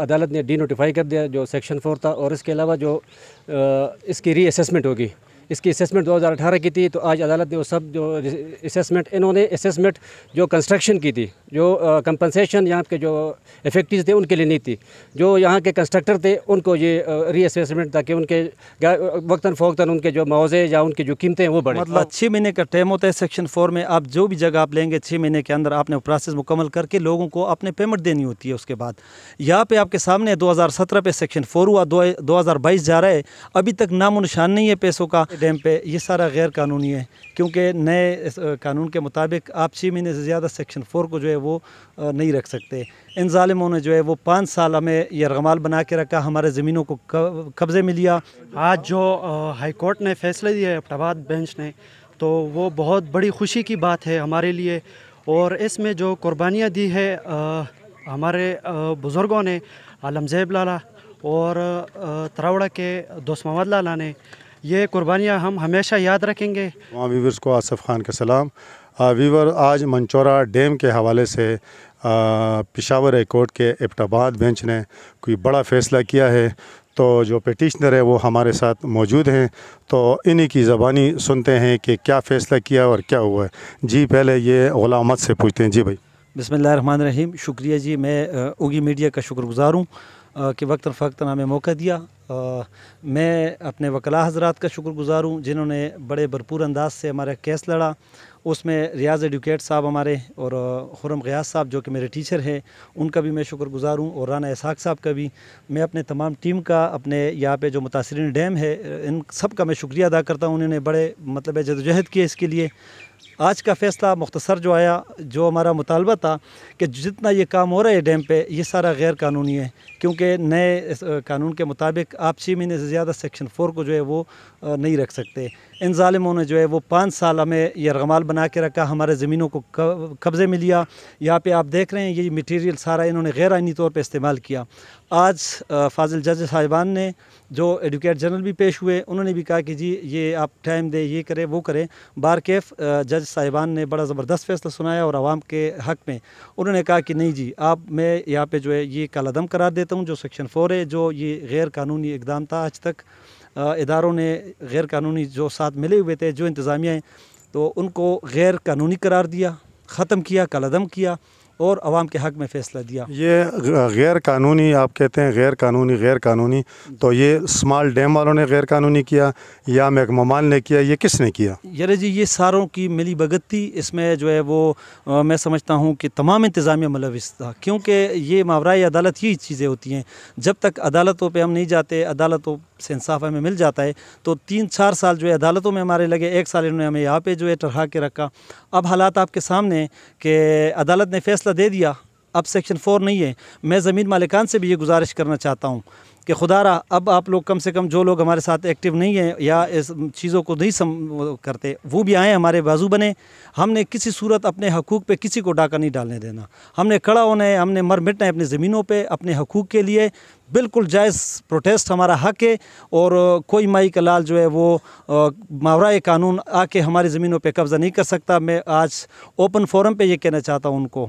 अदालत ने D notify कर दिया जो सेक्शन फोर था और इसके अलावा जो इसकी री असेसमेंट होगी इसकी असेसमेंट 2018 की थी तो आज अदालत ने वो सब जो असेसमेंट इन्होंने असेसमेंट जो कंस्ट्रक्शन की थी जो कंपनसेशन यहाँ के जो इफेक्टिव थे उनके लिए नहीं थी जो यहाँ के कंस्ट्रक्टर थे उनको ये रीअसेसमेंट ताकि उनके वक्ता फ़ोक्ता उनके जो मुआवजे या उनकी जो कीमतें वो बढ़े मतलब छः महीने का टाइम होता है सेक्शन फोर में आप जो भी जगह आप लेंगे छः महीने के अंदर आपने प्रोसेस मुकम्मल करके लोगों को अपने पेमेंट देनी होती है उसके बाद यहाँ पर आपके सामने दो हज़ार सत्रह पे सेक्शन फोर हुआ दो हज़ार बाईस जा रहा है अभी तक नामो निशान नहीं है पैसों का डैम पे ये सारा गैर कानूनी है क्योंकि नए कानून के मुताबिक आप छः महीने से ज़्यादा सेक्शन फ़ोर को जो है वो नहीं रख सकते इन ालमों ने जो है वो पाँच साल हमें यह रमाल बना के रखा हमारे ज़मीनों को कब्ज़े में लिया आज जो हाईकोर्ट ने फैसले दिए अपटाबाद बेंच ने तो वो बहुत बड़ी खुशी की बात है हमारे लिए और इसमें जो कुर्बानियाँ दी है आ, हमारे बुज़ुर्गों ने आलम जैब लाला और तरावड़ा के दोस्त मोहम्मद लाला ने ये कुर्बानियाँ हम हमेशा याद रखेंगे वीवर्स को आसफ़ ख़ान का सलाम वीवर आज मंचौरा डैम के हवाले से पिशावर हाई कोर्ट के इब्टाबाद बेंच ने कोई बड़ा फ़ैसला किया है तो जो पटिशनर है वो हमारे साथ मौजूद हैं तो इन्हीं की ज़बानी सुनते हैं कि क्या फ़ैसला किया और क्या हुआ है जी पहले ये गुलाम से पूछते हैं जी भाई बसमिल रहीम शुक्रिया जी मैं उगी मीडिया का शुक्रगुजार हूँ कि वक्त फ़क्त हमें मौका दिया आ, मैं अपने वकला हजरात का शुक्रगुजार हूँ जिन्होंने बड़े भरपूर अंदाज से हमारा केस लड़ा उसमें रियाज एडवोकेट साहब हमारे और खुरम गयास साहब जो कि मेरे टीचर हैं उनका भी मैं शुक्रगुजार हूँ और राना इसहाक साहब का भी मैं अपने तमाम टीम का अपने यहाँ पे जो मुतासरीन डैम है इन सब का मैं शुक्रिया अदा करता हूँ उन्होंने बड़े मतलब जदोजहद किए इसके लिए आज का फैसला मुख्तसर जो आया जो हमारा मुतालबा था कि जितना ये काम हो रहा है डैम पे ये सारा गैर कानूनी है क्योंकि नए कानून के मुताबिक आप छः महीने से ज़्यादा सेक्शन फ़ोर को जो है वो नहीं रख सकते इन ालिमों ने जो है वो पाँच साल हमें यरगमाल बना के रखा हमारे ज़मीनों को कब्ज़े में लिया यहाँ पर आप देख रहे हैं ये मटीरियल सारा इन्होंने गैर आइनी तौर पर इस्तेमाल किया आज फाजिल जज साहिबान ने जो एडवोकेट जनरल भी पेश हुए उन्होंने भी कहा कि जी ये आप टाइम दें ये करें वो करें बार कैफ जज साहिबान ने बड़ा ज़बरदस्त फैसला सुनाया और आवाम के हक में उन्होंने कहा कि नहीं जी आप मैं यहाँ पे जो है ये कालादम करार देता हूँ जो सेक्शन फोर है जो ये गैर कानूनी इकदाम था आज तक इदारों ने गैर कानूनी जो साथ मिले हुए थे जो इंतज़ामियाँ तो उनको गैर कानूनी करार दिया ख़त्म किया कालादम किया और आवाम के हक में फ़ैसला दिया ये गैर कानूनी आप कहते हैं गैर कानूनी गैर कानूनी तो ये स्माल डैम वालों ने गैर कानूनी किया या महकमाल ने किया ये किसने किया यार जी ये सारों की मिली भगत इसमें जो है वो आ, मैं समझता हूँ कि तमाम इंतज़ामिया मुलविस था क्योंकि ये मावरा अदालत ही चीज़ें होती हैं जब तक अदालतों पर हम नहीं जाते अदालतों इंसाफ हमें मिल जाता है तो तीन चार साल जो है अदालतों में हमारे लगे एक साल इन्होंने हमें यहाँ पे जो है टरहा के रखा अब हालात आपके सामने कि अदालत ने फैसला दे दिया अब सेक्शन फ़ोर नहीं है मैं ज़मीन मालिकान से भी ये गुजारिश करना चाहता हूँ कि खुदा रहा अब आप लोग कम से कम जो लोग हमारे साथ एक्टिव नहीं हैं या इस चीज़ों को नहीं सम करते वो भी आएँ हमारे बाजू बने हमने किसी सूरत अपने हकूक़ पे किसी को डाका नहीं डालने देना हमने खड़ा होना है हमने मर मिटना है अपनी ज़मीनों पर अपने हकूक़ के लिए बिल्कुल जायज़ प्रोटेस्ट हमारा हक है और कोई माई का लाल जो है वो मावरा कानून आके हमारी ज़मीनों पर कब्ज़ा नहीं कर सकता मैं आज ओपन फोरम पर यह कहना चाहता हूँ उनको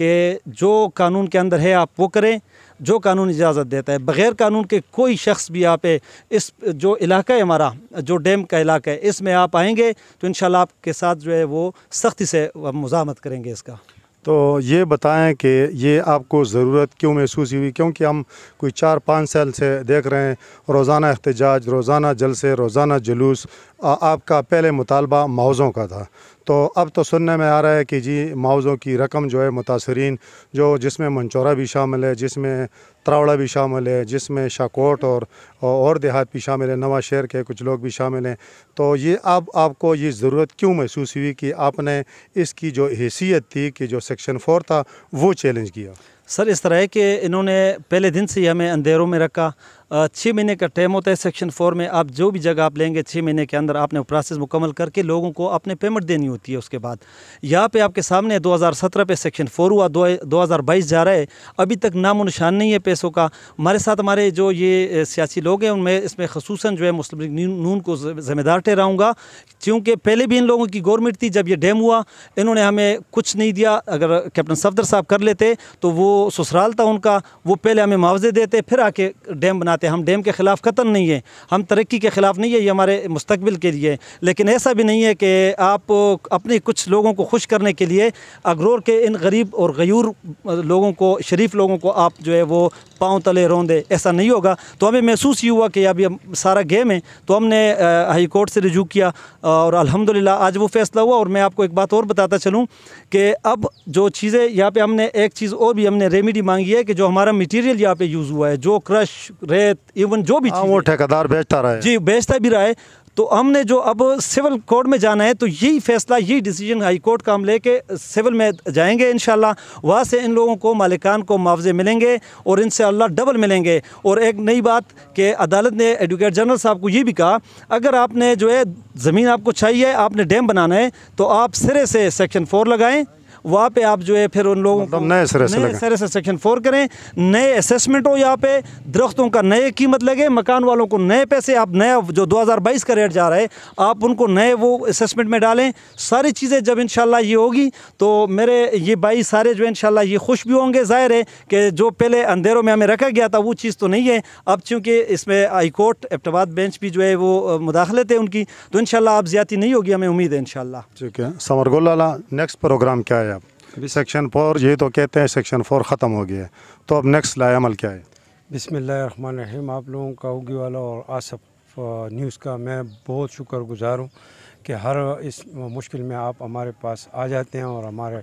कि जो कानून के अंदर है आप वो करें जो कानून इजाज़त देता है बग़ैर कानून के कोई शख्स भी आप इस जो इलाका है हमारा जो डैम का इलाका है इसमें आप आएंगे तो इन आपके साथ जो है वो सख्ती से मुजामत करेंगे इसका तो ये बताएं कि ये आपको ज़रूरत क्यों महसूस हुई क्योंकि हम कोई चार पाँच साल से देख रहे हैं रोज़ाना एहतजाज रोज़ाना जलसे रोज़ाना जुलूस आपका पहले मुतालबा मौज़ों का था तो अब तो सुनने में आ रहा है कि जी मुआवज़ों की रकम जो है मुतासरीन जो जिसमें मंचौरा भी शामिल है जिसमें त्रावड़ा भी शामिल है जिसमें शाकोट और और देहात भी शामिल है नवा शहर के कुछ लोग भी शामिल हैं तो ये अब आपको ये ज़रूरत क्यों महसूस हुई कि आपने इसकी जो हैसियत थी कि जो सेक्शन फोर था वो चैलेंज किया सर इस तरह है कि इन्होंने पहले दिन से ही हमें अंधेरों में रखा छः महीने का टाइम होता है सेक्शन फोर में आप जो भी जगह आप लेंगे छः महीने के अंदर आपने प्रोसेस मुकम्मल करके लोगों को अपने पेमेंट देनी होती है उसके बाद यहाँ पे आपके सामने 2017 पे सेक्शन फोर हुआ दो हज़ार बाईस जा रहा है अभी तक नामो निशान नहीं है पैसों का हमारे साथ हमारे जो ये सियासी लोग हैं उनमें इसमें खसूस जो है मुस्लिम नून को ज़िम्मेदार ठहराऊँगा क्योंकि पहले भी इन लोगों की गवर्नमेंट थी जब ये डैम हुआ इन्होंने हमें कुछ नहीं दिया अगर कैप्टन सफदर साहब कर लेते तो वो ससुराल था उनका वो पहले हमें मुआवजे देते फिर आके डैम बना आते हम डैम के ख़िलाफ़ कतन नहीं है हम तरक्की के ख़िलाफ़ नहीं है ये हमारे मुस्तबिल के लिए लेकिन ऐसा भी नहीं है कि आप अपने कुछ लोगों को खुश करने के लिए अगरोर के इन गरीब और गयूर लोगों को शरीफ लोगों को आप जो है वो पाँव तले रोंदे ऐसा नहीं होगा तो हमें महसूस ही हुआ कि अभी सारा गेम है तो हमने हाई कोर्ट से रजू किया और अल्हम्दुलिल्लाह आज वो फैसला हुआ और मैं आपको एक बात और बताता चलूँ कि अब जो चीज़ें यहाँ पे हमने एक चीज़ और भी हमने रेमेडी मांगी है कि जो हमारा मटेरियल यहाँ पे यूज़ हुआ है जो क्रश रे खेत इवन जो भी हाँ, वो ठेकेदार बेचता रहा है जी बेचता भी रहा है तो हमने जो अब सिविल कोर्ट में जाना है तो यही फैसला यही डिसीजन हाई कोर्ट का हम लेके सिविल में जाएंगे इन वहाँ से इन लोगों को मालिकान को मुआवजे मिलेंगे और इनसे अल्लाह डबल मिलेंगे और एक नई बात कि अदालत ने एडवोकेट जनरल साहब को ये भी कहा अगर आपने जो है ज़मीन आपको चाहिए आपने डैम बनाना है तो आप सिरे से सेक्शन फ़ोर लगाएँ वहाँ पे आप जो है फिर उन लोगों मतलब नए सिरे से नए सिरे से सेक्शन फोर करें नए असेसमेंट हो यहाँ पे दरख्तों का नए कीमत लगे मकान वालों को नए पैसे आप नया जो 2022 का रेट जा रहा है आप उनको नए वो असेसमेंट में डालें सारी चीज़ें जब इन ये होगी तो मेरे ये भाई सारे जो इन ये खुश भी होंगे ज़ाहिर है कि जो पहले अंधेरों में हमें रखा गया था वो चीज़ तो नहीं है अब चूँकि इसमें हाई कोर्ट एफ्टबाद बेंच भी जो है वो मुदाखलत है उनकी तो इन आप ज़्यादा नहीं होगी हमें उम्मीद है इन ठीक है समरगोल नेक्स्ट प्रोग्राम क्या है अभी सेक्शन फोर ये तो कहते हैं सेक्शन फोर ख़त्म हो गया है तो अब नेक्स्ट अमल क्या है बिसमीम आप लोगों का उगी वाला और आसफ न्यूज़ का मैं बहुत गुज़ार हूँ कि हर इस मुश्किल में आप हमारे पास आ जाते हैं और हमारे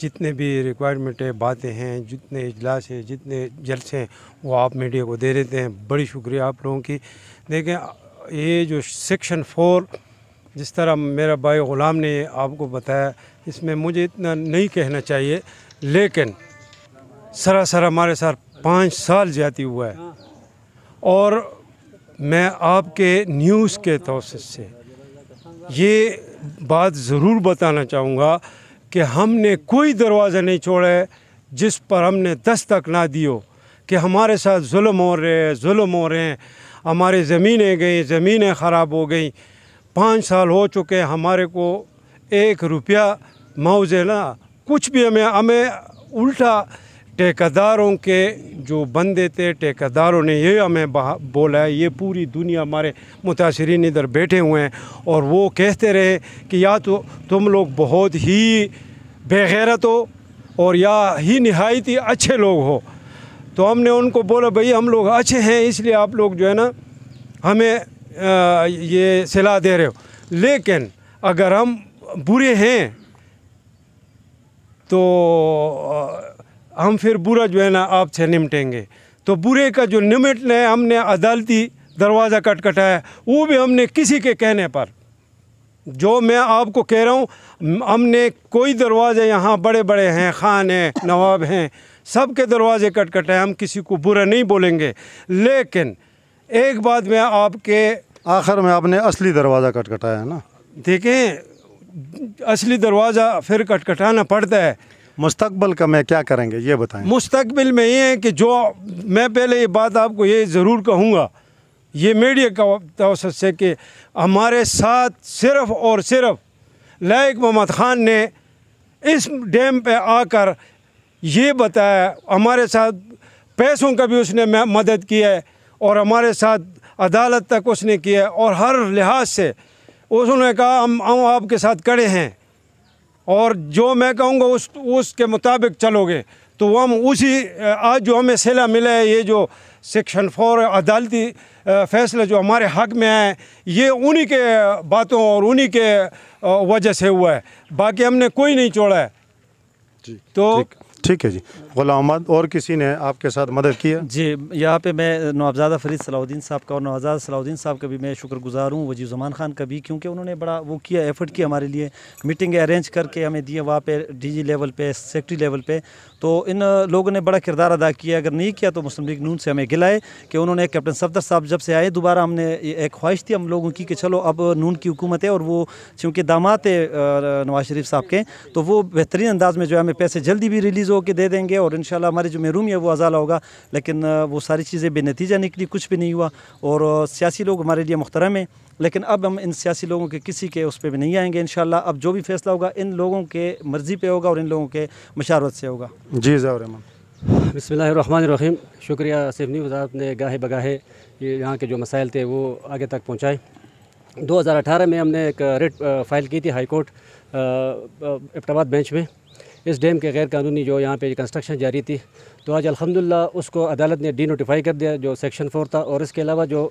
जितने भी है बातें हैं जितने इजलास हैं जितने जल्स हैं वो आप मीडिया को दे देते हैं बड़ी शुक्रिया आप लोगों की देखें ये जो सेक्शन फोर जिस तरह मेरा भाई ग़ुलाम ने आपको बताया इसमें मुझे इतना नहीं कहना चाहिए लेकिन सरासर हमारे साथ पाँच साल जाती हुआ है और मैं आपके न्यूज़ के तोसत से ये बात ज़रूर बताना चाहूँगा कि हमने कोई दरवाज़ा नहीं छोड़ा है जिस पर हमने दस्तक ना दियो कि हमारे साथ जुल्म हो रहे हैं जुल्म हो रहे हैं हमारे ज़मीनें गई ज़मीनें ख़राब हो गई पाँच साल हो चुके हमारे को एक रुपया मुआवजे ना कुछ भी हमें हमें उल्टा ठेकेदारों के जो बंदे थे ठेकेदारों ने ये हमें बोला है ये पूरी दुनिया हमारे मुतासरीन इधर बैठे हुए हैं और वो कहते रहे कि या तो तुम लोग बहुत ही बेगैरत हो और या ही नहायत ही अच्छे लोग हो तो हमने उनको बोला भई हम लोग अच्छे हैं इसलिए आप लोग जो है ना हमें आ, ये सलाह दे रहे हो लेकिन अगर हम बुरे हैं तो हम फिर बुरा जो है ना आपसे निमटेंगे तो बुरे का जो निमटने हमने अदालती दरवाज़ा कटकटाया वो भी हमने किसी के कहने पर जो मैं आपको कह रहा हूँ हमने कोई दरवाजे यहाँ बड़े बड़े हैं खान हैं नवाब हैं सब के दरवाजे कट हैं हम किसी को बुरा नहीं बोलेंगे लेकिन एक बात मैं आपके आखिर में आपने असली दरवाज़ा कटकटाया है ना देखें असली दरवाज़ा फिर कटकटाना पड़ता है मुस्तबल का मैं क्या करेंगे ये बताएं मुस्तबिल में ये है कि जो मैं पहले ये बात आपको ये ज़रूर कहूँगा ये मीडिया का तवसत से कि हमारे साथ सिर्फ़ और सिर्फ लायक मोहम्मद ख़ान ने इस डैम पे आकर ये बताया हमारे साथ पैसों का भी उसने मदद की है और हमारे साथ अदालत तक उसने किया है और हर लिहाज से उसने कहा हम हम आपके साथ खड़े हैं और जो मैं कहूँगा उस उसके मुताबिक चलोगे तो हम उसी आज जो हमें सिला मिला है ये जो सेक्शन फोर अदालती फ़ैसला जो हमारे हक में आए ये उन्हीं के बातों और उन्हीं के वजह से हुआ है बाकी हमने कोई नहीं छोड़ा है तो ठीक है जी गुलाम अहमद और किसी ने आपके साथ मदद की जी यहाँ पे मैं नवाबजादा फरीद सलाउद्दीन साहब का और नवाजा सलाउद्दीन साहब का भी मैं शुक्रगुजार हूँ वजी जमान खान का भी क्योंकि उन्होंने बड़ा वो किया एफर्ट किया हमारे लिए मीटिंग अरेंज करके हमें दिए वहाँ पे डी लेवल पे सेक्रेटरी लेवल पे तो इन लोगों ने बड़ा किरदार अदा किया अगर नहीं किया तो मुस्लिम लीग नून से हमें गिलाए कि उन्होंने कैप्टन सफदर साहब जब से आए दोबारा हमने एक ख्वाहिश थी हम लोगों की कि चलो अब नून की हुकूमत है और वो चूँकि दामात है नवाज शरीफ साहब के तो वो बेहतरीन अंदाज में जो है हमें पैसे जल्दी भी रिलीज़ जो कि दे देंगे और इन हमारी जो महरूम है वो अजाला होगा लेकिन वो सारी चीज़ें बेनतीजा निकली कुछ भी नहीं हुआ और सियासी लोग हमारे लिए मुख्तरम है लेकिन अब हम इन सियासी लोगों के किसी के उस पर भी नहीं आएंगे इन अब जो भी फैसला होगा इन लोगों के मर्ज़ी पर होगा और इन लोगों के मशारत से होगा जी जहमान बसमीम शुक्रिया सिफ न्यूज़ ने गाहे बगाहे यहाँ के जो मसाइल थे वो आगे तक पहुँचाए 2018 में हमने एक रेट फाइल की थी हाई कोर्ट बेंच में इस डैम के गैर कानूनी जो यहाँ पे कंस्ट्रक्शन जारी थी तो आज अलहमदिल्ला उसको अदालत ने डी नोटिफाई कर दिया जो सेक्शन फोर था और इसके अलावा जो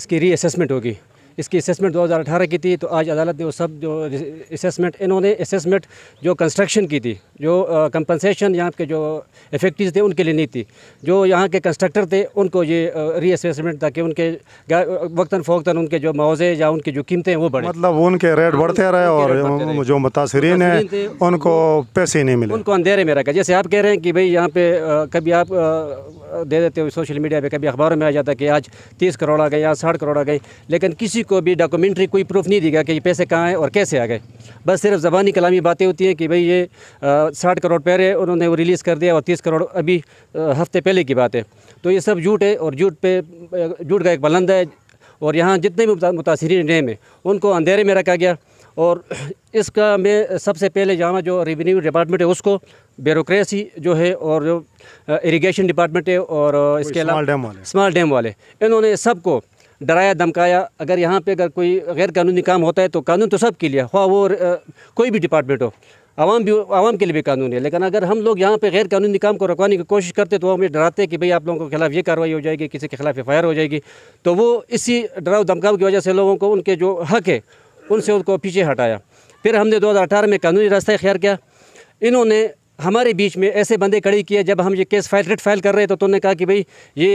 इसकी री असेसमेंट होगी इसकी असेसमेंट 2018 की थी तो आज अदालत ने वो सब जो असेसमेंट इन्होंने असेसमेंट जो कंस्ट्रक्शन की थी जो कंपनसेशन यहाँ के जो इफेक्टिव थे उनके लिए नहीं थी जो यहाँ के कंस्ट्रक्टर थे उनको ये रीअसेसमेंट ताकि उनके वक्ता फोकता उनके जो मुआवजे या उनकी जो कीमतें वो बढ़े मतलब उनके रेट हाँ, बढ़ते रहे और जो मुतासरीन हैं उनको पैसे नहीं मिले उनको अंधेरे में रखा जैसे आप कह रहे हैं कि भाई यहाँ पे कभी आप दे देते हो सोशल मीडिया पे कभी अखबारों में आ जाता है कि आज तीस करोड़ आ गए आज साठ करोड़ आ गए लेकिन किसी को अभी डॉक्यूमेंट्री कोई प्रूफ नहीं देगा कि ये पैसे कहाँ हैं और कैसे आ गए बस सिर्फ ज़बानी कलामी बातें होती हैं कि भाई ये साठ करोड़ पैर है उन्होंने वो रिलीज़ कर दिया और तीस करोड़ अभी हफ्ते पहले की बात है तो ये सब झूठ है और झूठ पे झूठ का एक बुलंद है और यहाँ जितने भी मुतासरी नेम है उनको अंधेरे में रखा गया और इसका मैं सबसे पहले जहाँ जो रेवेन्यू डिपार्टमेंट है उसको ब्यूरोसी जो है और जो इरीगेशन डिपार्टमेंट है और इसके अलावा स्मॉल डैम वाले इन्होंने सबको डराया धमकाया अगर यहाँ पे अगर कोई गैर कानूनी काम होता है तो कानून तो सब के लिए हुआ वो आ, कोई भी डिपार्टमेंट हो आवाम भी आवाम के लिए भी कानून है लेकिन अगर हम लोग यहाँ पे गैर कानूनी काम को रुकवाने की कोशिश करते तो हमें डराते कि भाई आप लोगों के खिलाफ ये कार्रवाई हो जाएगी किसी के खिलाफ एफ हो जाएगी तो वो इसी डराव धमकाव की वजह से लोगों को उनके जो हक है उनसे उनको पीछे हटाया फिर हमने दो में कानूनी रास्ता इख्तियार किया इन्होंने हमारे बीच में ऐसे बंदे खड़े किए जब हम ये केस फाइल रिट फाइल कर रहे तो उन्होंने कहा कि भाई ये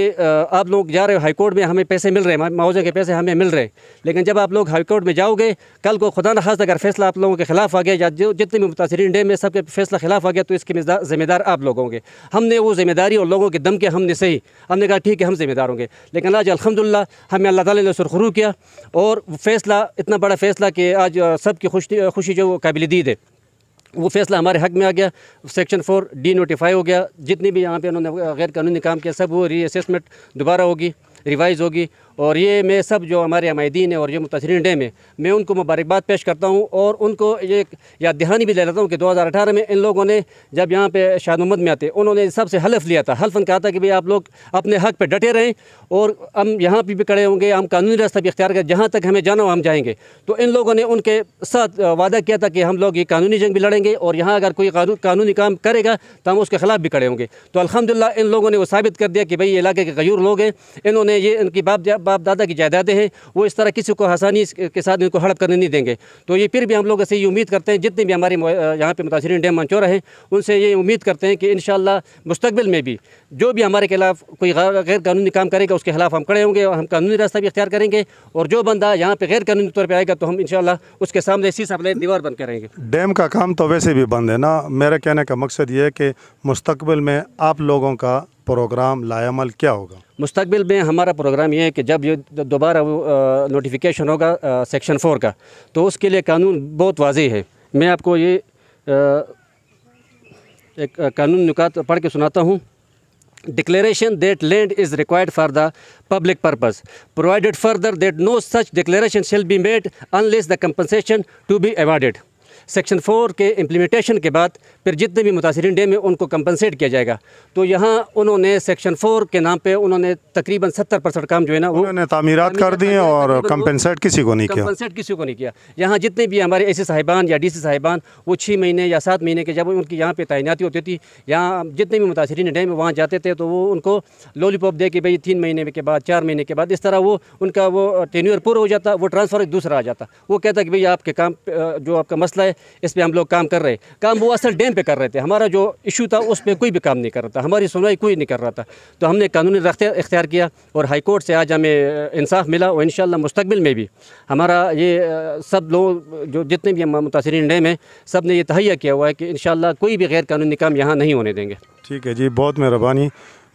आप लोग जा रहे हो हाईकोर्ट में हमें पैसे मिल रहे हैं मुआवजे के पैसे हमें मिल रहे हैं लेकिन जब आप लोग हाईकोर्ट में जाओगे कल को खुदा नखास्त अगर फैसला आप लोगों के खिलाफ आ गया या जो जितने भी मुतासरीन डे में सबके फैसला खिलाफ आ गया तो इसके जिम्मेदार आप लोग होंगे हमने वो जिम्मेदारी और लोगों के दम के हमने सही हमने कहा ठीक है हम जिम्मेदार होंगे लेकिन आज अलहमदिल्ला हमें अल्लाह ताली ने सुरखरू किया और फैसला इतना बड़ा फैसला कि आज सबकी खुशी खुशी जो काबिल दीद है वो फैसला हमारे हक में आ गया सेक्शन फोर डी नोटिफाई हो गया जितनी भी यहाँ पे उन्होंने गैर कानूनी काम किया सब वो रीअसेसमेंट दोबारा होगी रिवाइज़ होगी और ये मैं सब जो हमारे हमायदीन है और जो मुतासरी डे में मैं उनको मुबारकबाद पेश करता हूँ और उनको ये याद दहानी भी ले लेता हूँ कि 2018 में इन लोगों ने जब यहाँ पे शाह मोहम्मद में आते उन्होंने सबसे हलफ लिया था हल्फन कहा था कि भाई आप लोग अपने हक पर डटे रहें और हम यहाँ पर भी खड़े होंगे हम कानूनी रास्ता भी इख्तियार करें जहाँ तक हमें जाना हो हम जाएँगे तो इन लोगों ने उनके साथ वादा किया था कि हम लोग ये कानूनी जंग भी लड़ेंगे और यहाँ अगर कोई कानूनी काम करेगा तो हम उसके ख़िलाफ़ भी खड़े होंगे तो अलहमदिल्ला इन लोगों ने वो साबित कर दिया कि भाई इलाके के गयूर लोग हैं इन्होंने ये इनकी बाप बाप दादा की जायदादें हैं वो इस तरह किसी को आसानी के साथ इनको हड़प करने नहीं देंगे तो ये फिर भी हम लोग ऐसे ये उम्मीद करते हैं जितने भी हमारे यहाँ पर मुतासर डैम मंचोरा हैं उनसे ये उम्मीद करते हैं कि इन मुस्तबिल में भी जो भी हमारे खिलाफ कोई गैर कानूनी काम करेगा उसके खिलाफ हम खड़े होंगे और हम कानूनी रास्ता भी अख्तियार करेंगे और जो बंदा यहाँ पर गैर कानूनी तौर पर आएगा तो हम इन उसके सामने इसी सामने दीवार बंद करेंगे डैम का काम तो वैसे भी बंद है ना मेरा कहने का मकसद ये है कि मुस्तबिल में आप लोगों का प्रोग्राम लायामल क्या होगा मुस्तबिल में हमारा प्रोग्राम ये है कि जब ये दोबारा नोटिफिकेशन होगा सेक्शन फोर का तो उसके लिए कानून बहुत वाजह है मैं आपको ये आ, एक कानून निकात पढ़ के सुनाता हूँ declaration that land is required for the public purpose provided further that no such declaration shall be made unless the compensation to be awarded section four के इम्प्लीमेंटेशन के बाद फिर जितने भी मुतासरीन डे में उनको कंपनसेट किया जाएगा तो यहाँ उन्होंने सेक्शन फ़ोर के नाम पर उन्होंने तकरीबन सत्तर परसेंट काम जो है ना उन्होंने तमीरत कर दिए और कंपनसेट मतलब किसी को नहीं किया कंपनसेट किसी को नहीं किया यहाँ जितने भी हमारे ए सी साहिबान या डी सी साहिबान वो छः महीने या सात महीने के जब उनकी यहाँ पर तैनाती होती थी यहाँ जितने भी डे में वहाँ जाते थे तो वो उनको पॉप दे के भाई तीन महीने के बाद चार महीने के बाद इस तरह वो उनका वो टेन्यूर पूरा हो जाता वो ट्रांसफ़र दूसरा आ जाता वो कहता कि भाई आपके काम जो आपका मसला है इस पर हम लोग काम कर रहे काम वो असल डैम पर कर रहे थे हमारा जो इशू था उस पर कोई भी काम नहीं कर रहा था हमारी सुनवाई कोई नहीं कर रहा था तो हमने कानूनी रखते इख्तियार किया और हाईकोर्ट से आज हमें इंसाफ मिला और इन मुस्तबिल में भी हमारा ये सब लोग जो जितने भी मुतासरीन डैम हैं सब ने यह तहैया किया हुआ है कि इन कोई भी गैर कानूनी काम यहाँ नहीं होने देंगे ठीक है जी बहुत मेहरबानी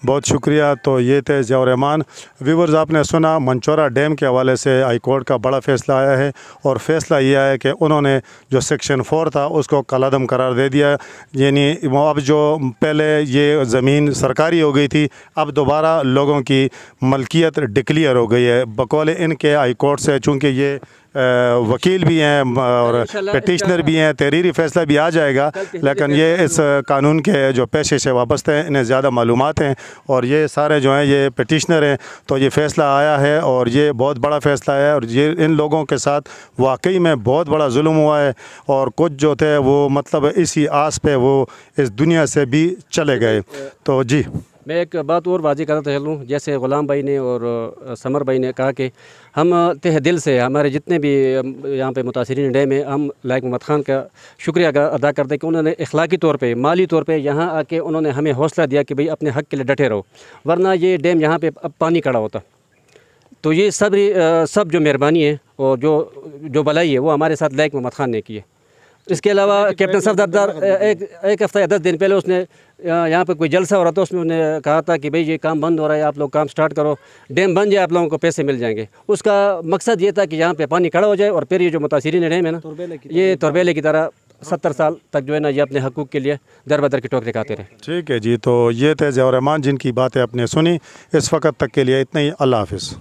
बहुत शुक्रिया तो ये थे जयरहमान व्यूवर्स आपने सुना मंचौरा डैम के हवाले से हाई कोर्ट का बड़ा फैसला आया है और फैसला ये आया कि उन्होंने जो सेक्शन फ़ोर था उसको कलादम करार दे दिया यानी अब जो पहले ये ज़मीन सरकारी हो गई थी अब दोबारा लोगों की मलकियत डिक्लियर हो गई है बकौल इनके हाई कोर्ट से चूँकि ये वकील भी हैं और पटिशनर भी हैं तहरीरी फैसला भी आ जाएगा लेकिन ये इस कानून के जो पेशे से वापस हैं इन्हें ज़्यादा मालूम हैं और ये सारे जो हैं ये पटिशनर हैं तो ये फ़ैसला आया है और ये बहुत बड़ा फ़ैसला है और ये इन लोगों के साथ वाकई में बहुत बड़ा जुल्म हुआ है और कुछ जो थे वो मतलब इसी आस पे वो इस दुनिया से भी चले गए तो जी मैं एक बात और वाजी करना चाह लूँ जैसे ग़ुलाम भाई ने और समर भाई ने कहा कि हम तह दिल से हमारे जितने भी यहाँ पे मुतासरीन डे में हम लायक मोहम्मद ख़ान का शुक्रिया अदा करते हैं कि उन्होंने अखलाकी तौर पे माली तौर पे यहाँ आके उन्होंने हमें हौसला दिया कि भाई अपने हक़ के लिए डटे रहो वरना ये डैम यहाँ पर अब पानी खड़ा होता तो ये सब सब जो मेहरबानी है और जो जो भलाई है वो हमारे साथ लाइक मोहम्मद ख़ान ने की है इसके अलावा तो कैप्टन साहब दरदार तो एक एक हफ्ता या दस दिन पहले उसने यहाँ पर कोई जलसा हो रहा था उसमें उन्हें कहा था कि भाई ये काम बंद हो रहा है आप लोग काम स्टार्ट करो डैम बन जाए आप लोगों को पैसे मिल जाएंगे उसका मकसद ये था कि यहाँ पे पानी खड़ा हो जाए और फिर ये जो मुतासरीन डैम है ना ये तरबेले की तरह हाँ। सत्तर साल तक जो है ना ये अपने हकूक़ के लिए दर बदर की टोकरी खाते रहे ठीक है जी तो ये थे जवरमान जिनकी बातें आपने सुनी इस वक्त तक के लिए इतना ही अल्लाह हाफिज़